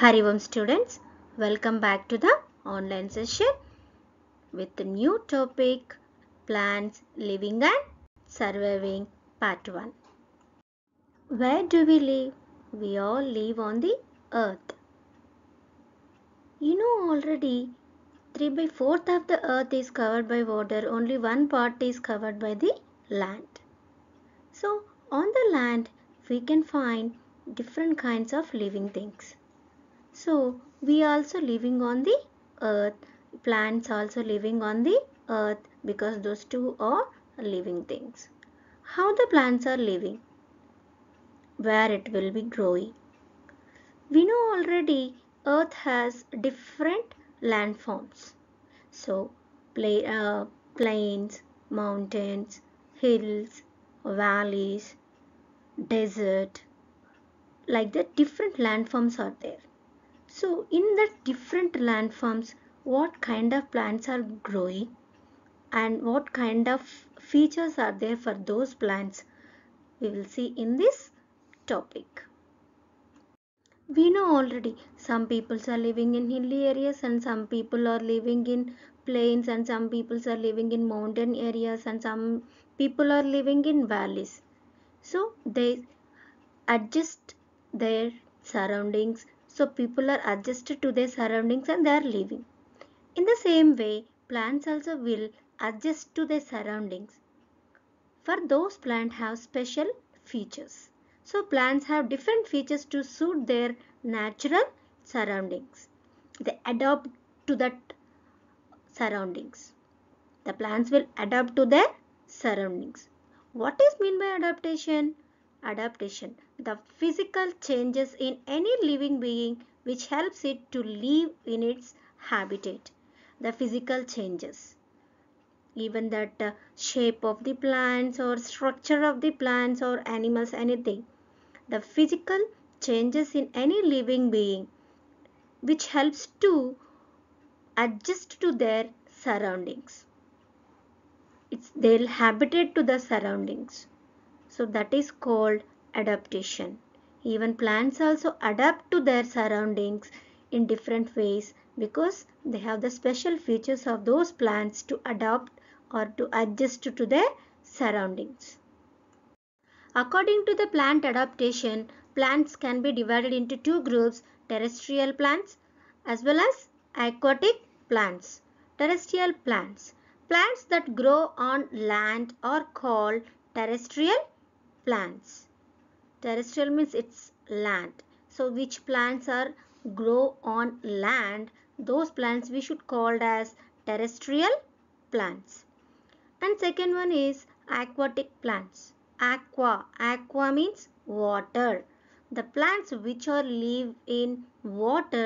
Harivam students, welcome back to the online session with the new topic plants living and surviving part 1. Where do we live? We all live on the earth. You know already 3 by 4th of the earth is covered by water, only one part is covered by the land. So on the land we can find different kinds of living things so we also living on the earth. Plants also living on the earth because those two are living things. How the plants are living? Where it will be growing. We know already earth has different landforms. So play, uh, plains, mountains, hills, valleys, desert, like the different landforms are there. So in the different landforms, what kind of plants are growing and what kind of features are there for those plants we will see in this topic. We know already some people are living in hilly areas and some people are living in plains and some people are living in mountain areas and some people are living in valleys. So they adjust their surroundings so people are adjusted to their surroundings and they are living. In the same way, plants also will adjust to their surroundings. For those plants have special features. So plants have different features to suit their natural surroundings. They adapt to that surroundings. The plants will adapt to their surroundings. What is mean by adaptation? Adaptation the physical changes in any living being which helps it to live in its habitat. The physical changes. Even that uh, shape of the plants or structure of the plants or animals, anything. The physical changes in any living being which helps to adjust to their surroundings. It's their habitat to the surroundings. So that is called adaptation. Even plants also adapt to their surroundings in different ways because they have the special features of those plants to adapt or to adjust to their surroundings. According to the plant adaptation, plants can be divided into two groups terrestrial plants as well as aquatic plants. Terrestrial plants. Plants that grow on land are called terrestrial plants terrestrial means it's land so which plants are grow on land those plants we should called as terrestrial plants and second one is aquatic plants aqua aqua means water the plants which are live in water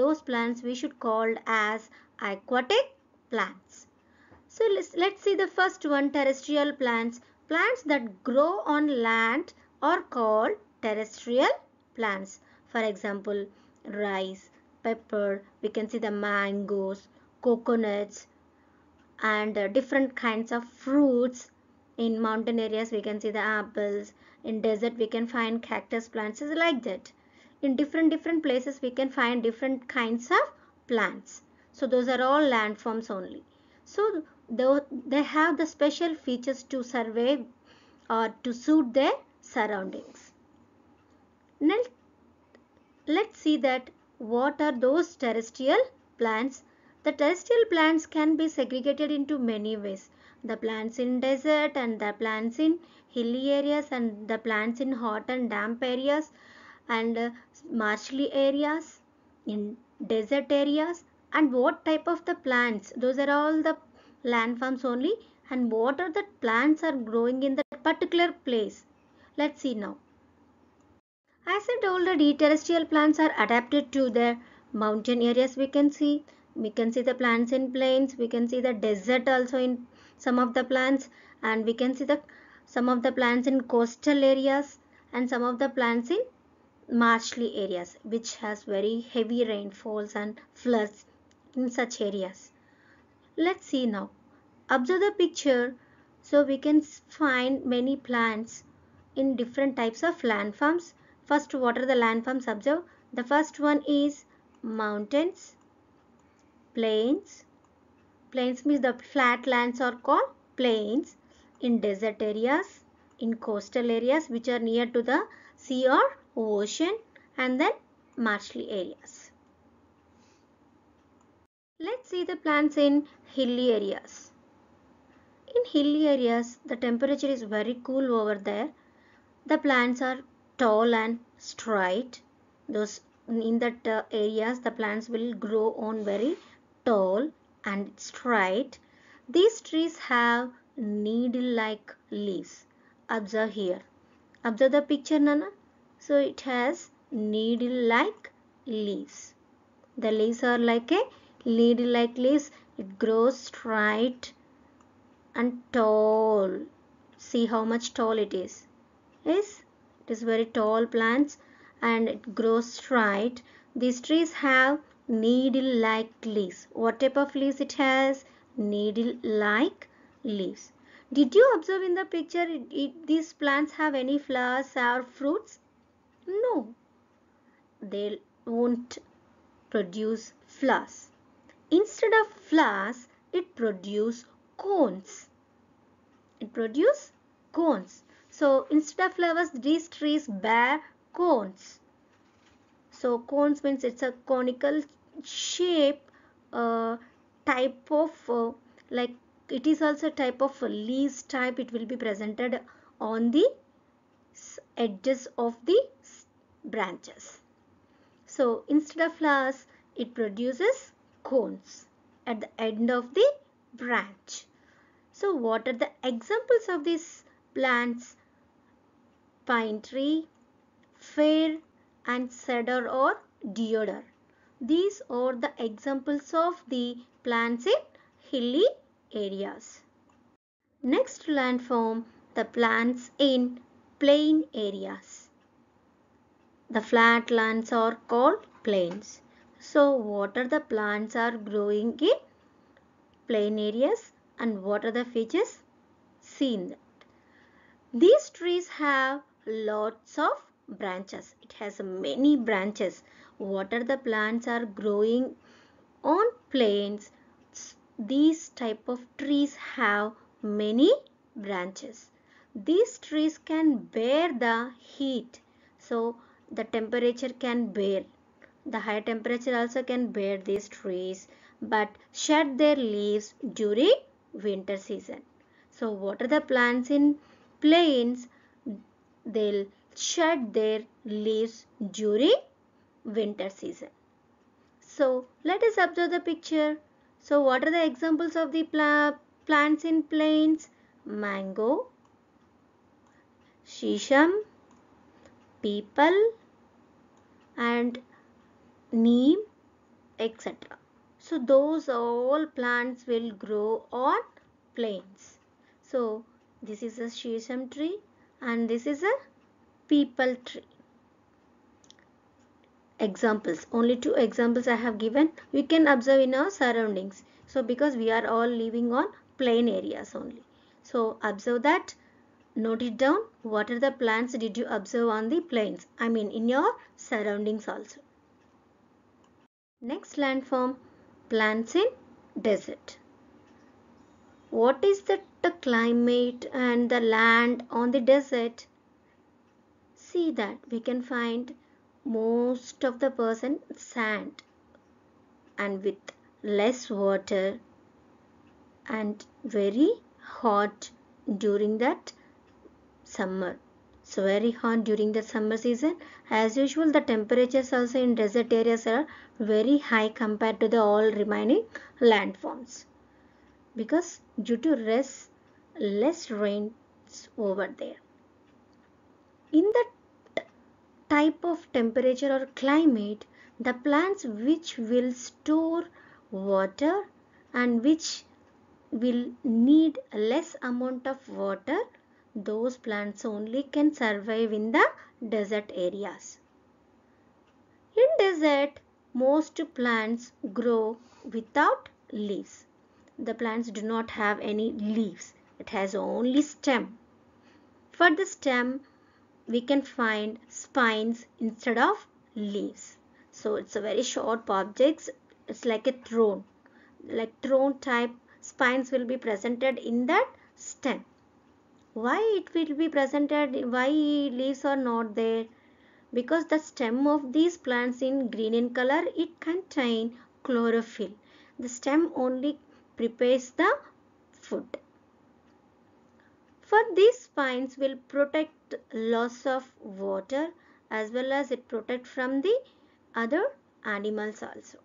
those plants we should call as aquatic plants so let's, let's see the first one terrestrial plants plants that grow on land are called terrestrial plants. For example, rice, pepper, we can see the mangoes, coconuts and uh, different kinds of fruits. In mountain areas we can see the apples, in desert we can find cactus plants is like that. In different different places we can find different kinds of plants. So those are all landforms only. So they have the special features to survey or to suit their surroundings. Now, let's see that what are those terrestrial plants. The terrestrial plants can be segregated into many ways. The plants in desert and the plants in hilly areas and the plants in hot and damp areas and uh, marshy areas in desert areas and what type of the plants those are all the landforms only and what are the plants are growing in that particular place Let's see now. As I told the terrestrial plants are adapted to their mountain areas we can see. We can see the plants in plains, we can see the desert also in some of the plants and we can see the some of the plants in coastal areas and some of the plants in marshly areas which has very heavy rainfalls and floods in such areas. Let's see now. Observe the picture so we can find many plants in different types of landforms. First, what are the landforms observed? The first one is mountains, plains. Plains means the flat lands are called plains. In desert areas, in coastal areas which are near to the sea or ocean and then marshly areas. Let's see the plants in hilly areas. In hilly areas, the temperature is very cool over there the plants are tall and straight those in that uh, areas the plants will grow on very tall and straight these trees have needle like leaves observe here observe the picture nana so it has needle like leaves the leaves are like a needle like leaves it grows straight and tall see how much tall it is is it is very tall plants and it grows straight these trees have needle like leaves what type of leaves it has needle like leaves did you observe in the picture it, it, these plants have any flowers or fruits no they won't produce flowers instead of flowers it produce cones it produce cones so instead of flowers, these trees bear cones. So cones means it's a conical shape uh, type of uh, like it is also a type of leaves type. It will be presented on the edges of the branches. So instead of flowers, it produces cones at the end of the branch. So what are the examples of these plants? pine tree, fir and cedar or deodar. These are the examples of the plants in hilly areas. Next landform, the plants in plain areas. The flat lands are called plains. So what are the plants are growing in plain areas and what are the features seen These trees have lots of branches. It has many branches. What are the plants are growing on plains. These type of trees have many branches. These trees can bear the heat. So the temperature can bear. The high temperature also can bear these trees but shed their leaves during winter season. So what are the plants in plains they'll shed their leaves during winter season. So let us observe the picture. So what are the examples of the pl plants in plains? Mango, shisham, people and neem etc. So those all plants will grow on plains. So this is a shisham tree and this is a people tree examples only two examples i have given we can observe in our surroundings so because we are all living on plain areas only so observe that note it down what are the plants did you observe on the plains i mean in your surroundings also next landform plants in desert what is the, the climate and the land on the desert see that we can find most of the person sand and with less water and very hot during that summer so very hot during the summer season as usual the temperatures also in desert areas are very high compared to the all remaining landforms because due to less, less rains over there. In that type of temperature or climate, the plants which will store water and which will need less amount of water those plants only can survive in the desert areas in desert most plants grow without leaves the plants do not have any leaves it has only stem for the stem we can find spines instead of leaves so it's a very short object it's like a throne like throne type spines will be presented in that stem why it will be presented why leaves are not there because the stem of these plants in green in color it contain chlorophyll the stem only prepares the food. For these spines will protect loss of water as well as it protect from the other animals also.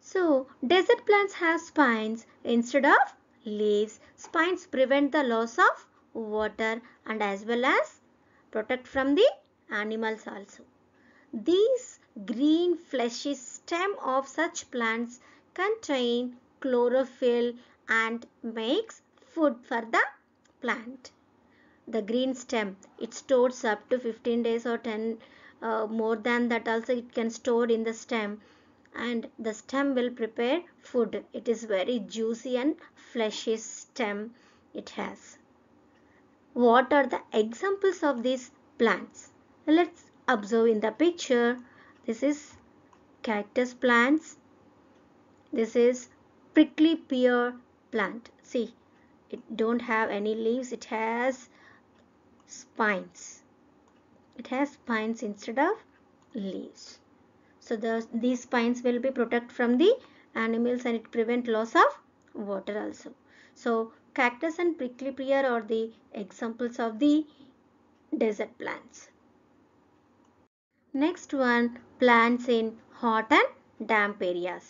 So desert plants have spines instead of leaves. Spines prevent the loss of water and as well as protect from the animals also. These green fleshy stem of such plants contain chlorophyll and makes food for the plant. The green stem, it stores up to 15 days or 10 uh, more than that also it can store in the stem and the stem will prepare food. It is very juicy and fleshy stem it has. What are the examples of these plants? Let's observe in the picture. This is cactus plants. This is prickly pear plant. See, it don't have any leaves. It has spines. It has spines instead of leaves. So the, these spines will be protect from the animals and it prevent loss of water also. So cactus and prickly pear are the examples of the desert plants. Next one plants in hot and damp areas.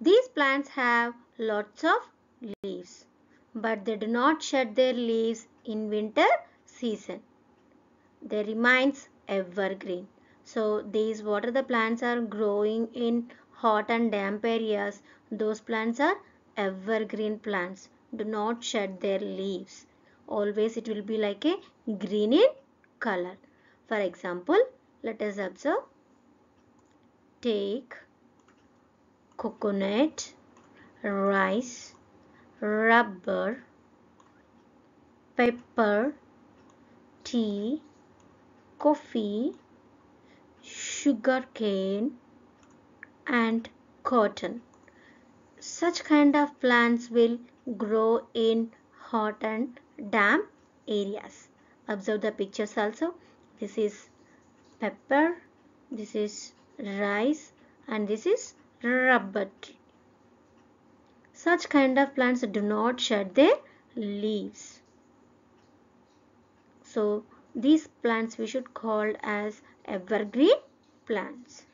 These plants have lots of leaves but they do not shed their leaves in winter season. They remains evergreen. So these water the plants are growing in hot and damp areas. Those plants are evergreen plants. Do not shed their leaves. Always it will be like a green in color. For example, let us observe take coconut, rice, rubber, pepper, tea, coffee, sugarcane and cotton. Such kind of plants will grow in hot and damp areas. Observe the pictures also. This is pepper, this is rice and this is rubber tree. Such kind of plants do not shed their leaves. So these plants we should call as evergreen plants.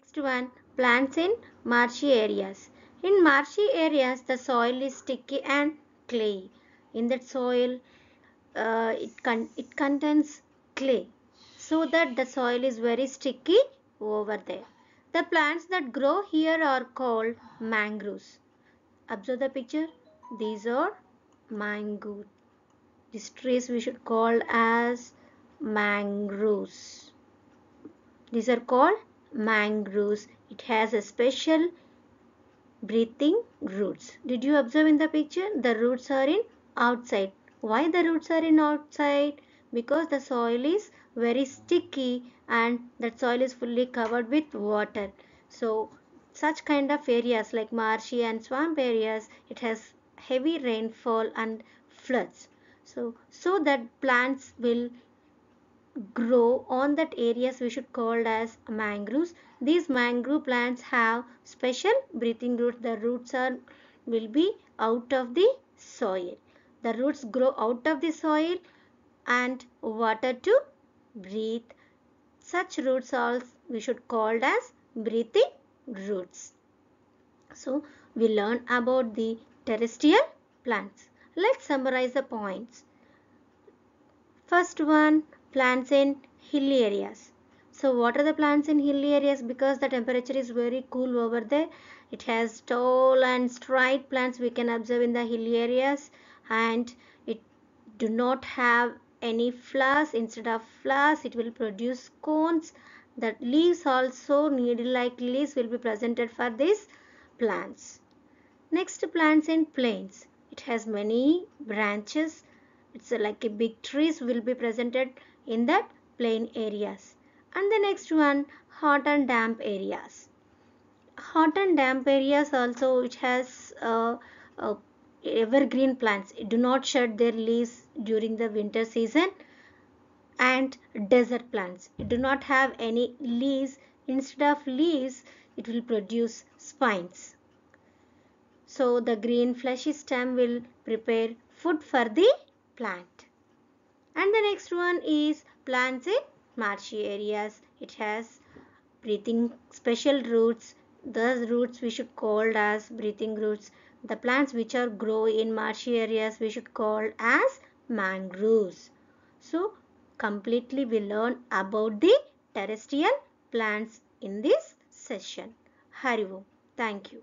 Next one, plants in marshy areas. In marshy areas, the soil is sticky and clay. In that soil, uh, it, con it contains clay so that the soil is very sticky over there. The plants that grow here are called mangroves. Observe the picture. These are mango. These trees we should call as mangroves. These are called mangroves. It has a special breathing roots. Did you observe in the picture? The roots are in outside. Why the roots are in outside? Because the soil is very sticky and that soil is fully covered with water. So such kind of areas like marshy and swamp areas, it has heavy rainfall and floods. So, so that plants will grow on that areas we should call as mangroves. These mangrove plants have special breathing roots. The roots are will be out of the soil. The roots grow out of the soil and water to breathe. Such roots also we should called as breathing roots. So we learn about the terrestrial plants. Let's summarize the points. First one, plants in hilly areas. So what are the plants in hilly areas? Because the temperature is very cool over there. It has tall and straight plants we can observe in the hilly areas and it do not have any flowers instead of flowers it will produce cones That leaves also needle like leaves will be presented for these plants next plants in plains it has many branches it's like a big trees will be presented in that plain areas and the next one hot and damp areas hot and damp areas also which has uh, uh, evergreen plants do not shed their leaves during the winter season and desert plants do not have any leaves instead of leaves it will produce spines so the green fleshy stem will prepare food for the plant and the next one is plants in marshy areas it has breathing special roots those roots we should call as breathing roots the plants which are grow in marshy areas we should call as mangroves. So completely we learn about the terrestrial plants in this session. Harivo. Thank you.